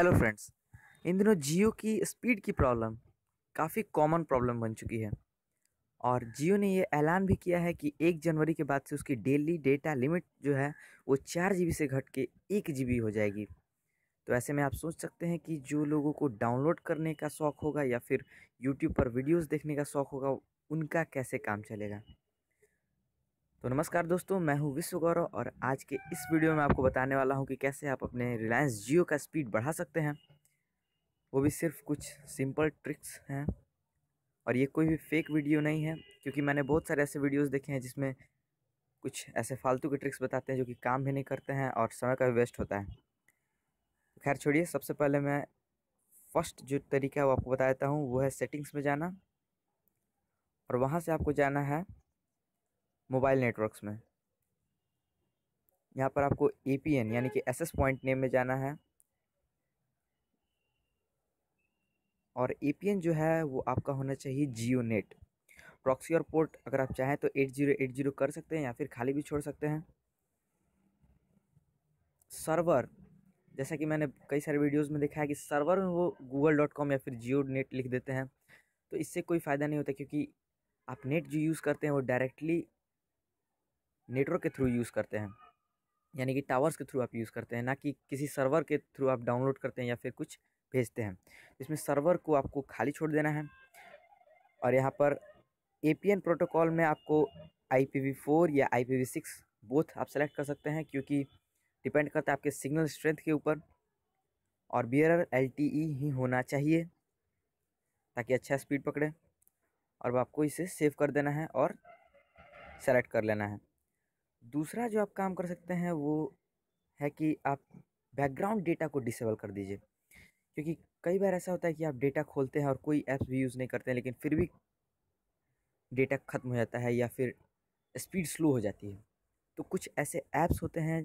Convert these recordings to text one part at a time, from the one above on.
hello friends इन दिनों जियो की speed की प्रॉब्लम काफ़ी कॉमन प्रॉब्लम बन चुकी है और जियो ने ये ऐलान भी किया है कि एक जनवरी के बाद से उसकी डेली डेटा लिमिट जो है वो चार जी से घट के एक जी हो जाएगी तो ऐसे में आप सोच सकते हैं कि जो लोगों को डाउनलोड करने का शौक़ होगा या फिर यूट्यूब पर वीडियोस देखने का शौक़ होगा उनका कैसे काम चलेगा तो नमस्कार दोस्तों मैं हूं विश्व गौरव और आज के इस वीडियो में आपको बताने वाला हूं कि कैसे आप अपने रिलायंस जियो का स्पीड बढ़ा सकते हैं वो भी सिर्फ कुछ सिंपल ट्रिक्स हैं और ये कोई भी फेक वीडियो नहीं है क्योंकि मैंने बहुत सारे ऐसे वीडियोस देखे हैं जिसमें कुछ ऐसे फालतू के ट्रिक्स बताते हैं जो कि काम भी नहीं करते हैं और समय का भी वेस्ट होता है खैर छोड़िए सबसे पहले मैं फर्स्ट जो तरीका है वो आपको बता देता हूँ वो है सेटिंग्स में जाना और वहाँ से आपको जाना है मोबाइल नेटवर्क्स में यहाँ पर आपको ए पी एन यानी कि एस एस पॉइंट नेम में जाना है और ए पी एन जो है वो आपका होना चाहिए जियो नेट प्रॉक्सी और पोर्ट अगर आप चाहें तो एट जीरो एट जीरो कर सकते हैं या फिर खाली भी छोड़ सकते हैं सर्वर जैसा कि मैंने कई सारे वीडियोस में देखा है कि सर्वर में वो गूगल डॉट कॉम या फिर जियो नेट लिख देते हैं तो इससे कोई फ़ायदा नहीं होता क्योंकि आप नेट जो यूज़ करते हैं वो डायरेक्टली नेटवर्क के थ्रू यूज़ करते हैं यानी कि टावर्स के थ्रू आप यूज़ करते हैं ना कि किसी सर्वर के थ्रू आप डाउनलोड करते हैं या फिर कुछ भेजते हैं इसमें सर्वर को आपको खाली छोड़ देना है और यहाँ पर ए प्रोटोकॉल में आपको आई फोर या आई सिक्स बोथ आप सेलेक्ट कर सकते हैं क्योंकि डिपेंड करता है आपके सिग्नल स्ट्रेंथ के ऊपर और बियर एल e ही होना चाहिए ताकि अच्छा स्पीड पकड़े और आपको इसे सेव कर देना है और सेलेक्ट कर लेना है दूसरा जो आप काम कर सकते हैं वो है कि आप बैकग्राउंड डेटा को डिसेबल कर दीजिए क्योंकि कई बार ऐसा होता है कि आप डेटा खोलते हैं और कोई ऐप्स भी यूज़ नहीं करते हैं लेकिन फिर भी डेटा ख़त्म हो जाता है या फिर स्पीड स्लो हो जाती है तो कुछ ऐसे ऐप्स होते हैं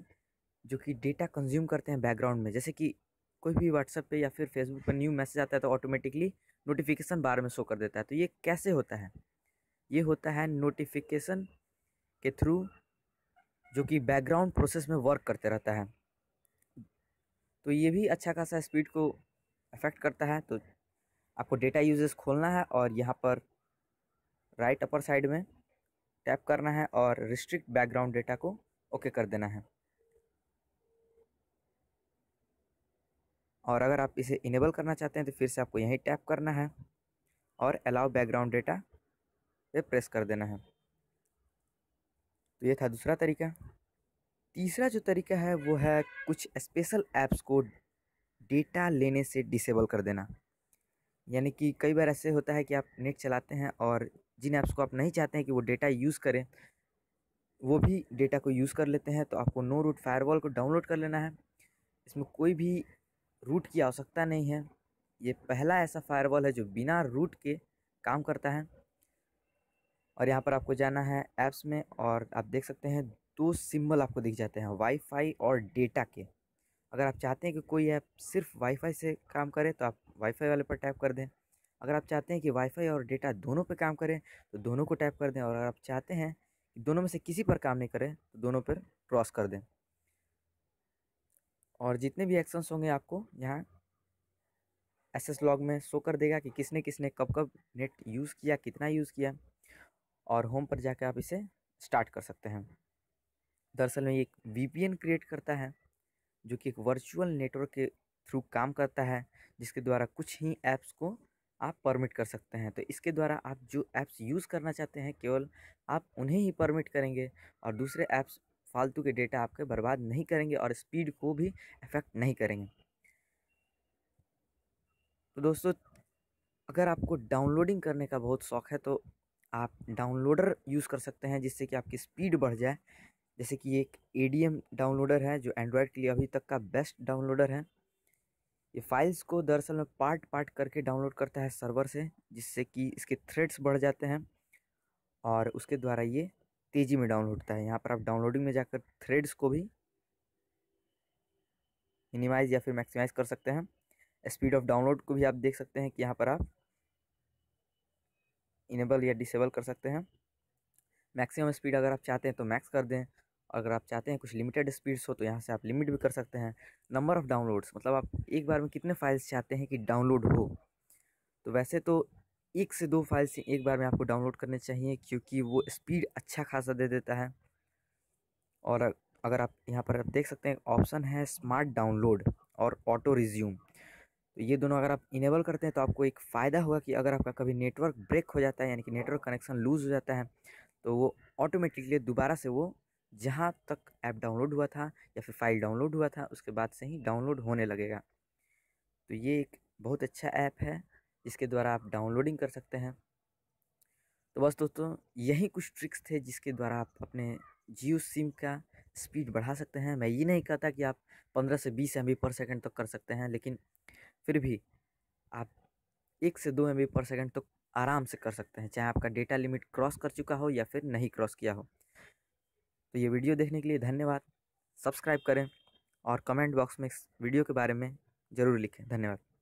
जो कि डेटा कंज्यूम करते हैं बैकग्राउंड में जैसे कि कोई भी व्हाट्सएप पे या फिर फेसबुक पर न्यू मैसेज आता है तो ऑटोमेटिकली नोटिफिकेशन बार में शो कर देता है तो ये कैसे होता है ये होता है नोटिफिकेशन के थ्रू जो कि बैकग्राउंड प्रोसेस में वर्क करते रहता है तो ये भी अच्छा खासा स्पीड को अफेक्ट करता है तो आपको डेटा यूजेस खोलना है और यहाँ पर राइट अपर साइड में टैप करना है और रिस्ट्रिक्ट बैकग्राउंड डेटा को ओके कर देना है और अगर आप इसे इनेबल करना चाहते हैं तो फिर से आपको यहीं टैप करना है और अलाउ बैकग्राउंड डेटा पे प्रेस कर देना है तो ये था दूसरा तरीका तीसरा जो तरीका है वो है कुछ स्पेशल ऐप्स को डेटा लेने से डिसेबल कर देना यानी कि कई बार ऐसे होता है कि आप नेट चलाते हैं और जिन ऐप्स को आप नहीं चाहते हैं कि वो डेटा यूज़ करें वो भी डेटा को यूज़ कर लेते हैं तो आपको नो रूट फायरवॉल को डाउनलोड कर लेना है इसमें कोई भी रूट की आवश्यकता नहीं है ये पहला ऐसा फायरवॉल है जो बिना रूट के काम करता है और यहाँ पर आपको जाना है ऐप्स में और आप देख सकते हैं दो सिम्बल आपको दिख जाते हैं वाईफाई और डेटा के अगर आप चाहते हैं कि कोई ऐप सिर्फ वाईफाई से काम करे तो आप वाईफाई वाले पर टैप कर दें अगर आप चाहते हैं कि वाईफाई और डेटा दोनों पर काम करें तो दोनों को टैप कर दें और अगर आप चाहते हैं कि दोनों में से किसी पर काम नहीं करें तो दोनों पर क्रॉस कर दें और जितने भी एक्शंस होंगे आपको यहाँ एस एस लॉग में शो कर देगा कि किसने किसने कब कब नेट यूज़ किया कितना यूज़ किया और होम पर जाकर आप इसे स्टार्ट कर सकते हैं दरअसल में ये एक वी क्रिएट करता है जो कि एक वर्चुअल नेटवर्क के थ्रू काम करता है जिसके द्वारा कुछ ही ऐप्स को आप परमिट कर सकते हैं तो इसके द्वारा आप जो ऐप्स यूज़ करना चाहते हैं केवल आप उन्हें ही परमिट करेंगे और दूसरे ऐप्स फालतू के डेटा आपके बर्बाद नहीं करेंगे और स्पीड को भी इफ़ेक्ट नहीं करेंगे तो दोस्तों अगर आपको डाउनलोडिंग करने का बहुत शौक है तो आप डाउनलोडर यूज़ कर सकते हैं जिससे कि आपकी स्पीड बढ़ जाए जैसे कि एक ए डाउनलोडर है जो एंड्रॉयड के लिए अभी तक का बेस्ट डाउनलोडर है ये फाइल्स को दरअसल में पार्ट पार्ट करके डाउनलोड करता है सर्वर से जिससे कि इसके थ्रेड्स बढ़ जाते हैं और उसके द्वारा ये तेज़ी में डाउनलोड होता है यहाँ पर आप डाउनलोडिंग में जाकर थ्रेड्स को भी मिनिमाइज़ या फिर मैक्सिमाइज़ कर सकते हैं स्पीड ऑफ डाउनलोड को भी आप देख सकते हैं कि यहाँ पर आप इनेबल या डिसेबल कर सकते हैं मैक्सिमम स्पीड अगर आप चाहते हैं तो मैक्स कर दें अगर आप चाहते हैं कुछ लिमिटेड स्पीड्स हो तो यहाँ से आप लिमिट भी कर सकते हैं नंबर ऑफ़ डाउनलोड्स मतलब आप एक बार में कितने फाइल्स चाहते हैं कि डाउनलोड हो तो वैसे तो एक से दो फाइल्स एक बार में आपको डाउनलोड करने चाहिए क्योंकि वो स्पीड अच्छा खासा दे देता है और अगर आप यहाँ पर आप देख सकते हैं ऑप्शन है स्मार्ट डाउनलोड और ऑटो रिज्यूम तो ये दोनों अगर आप इनेबल करते हैं तो आपको एक फ़ायदा हुआ कि अगर आपका कभी नेटवर्क ब्रेक हो जाता है यानी कि नेटवर्क कनेक्शन लूज़ हो जाता है तो वो ऑटोमेटिकली दोबारा से वो जहाँ तक ऐप डाउनलोड हुआ था या फिर फाइल डाउनलोड हुआ था उसके बाद से ही डाउनलोड होने लगेगा तो ये एक बहुत अच्छा ऐप है जिसके द्वारा आप डाउनलोडिंग कर सकते हैं तो बस दोस्तों यही कुछ ट्रिक्स थे जिसके द्वारा आप अपने जियो सिम का स्पीड बढ़ा सकते हैं मैं ये नहीं कहता कि आप 15 से 20 एम पर सेकेंड तक कर सकते हैं लेकिन फिर भी आप एक से दो एम पर सेकेंड तो आराम से कर सकते हैं चाहे आपका डेटा लिमिट क्रॉस कर चुका हो या फिर नहीं क्रॉस किया हो तो ये वीडियो देखने के लिए धन्यवाद सब्सक्राइब करें और कमेंट बॉक्स में इस वीडियो के बारे में ज़रूर लिखें धन्यवाद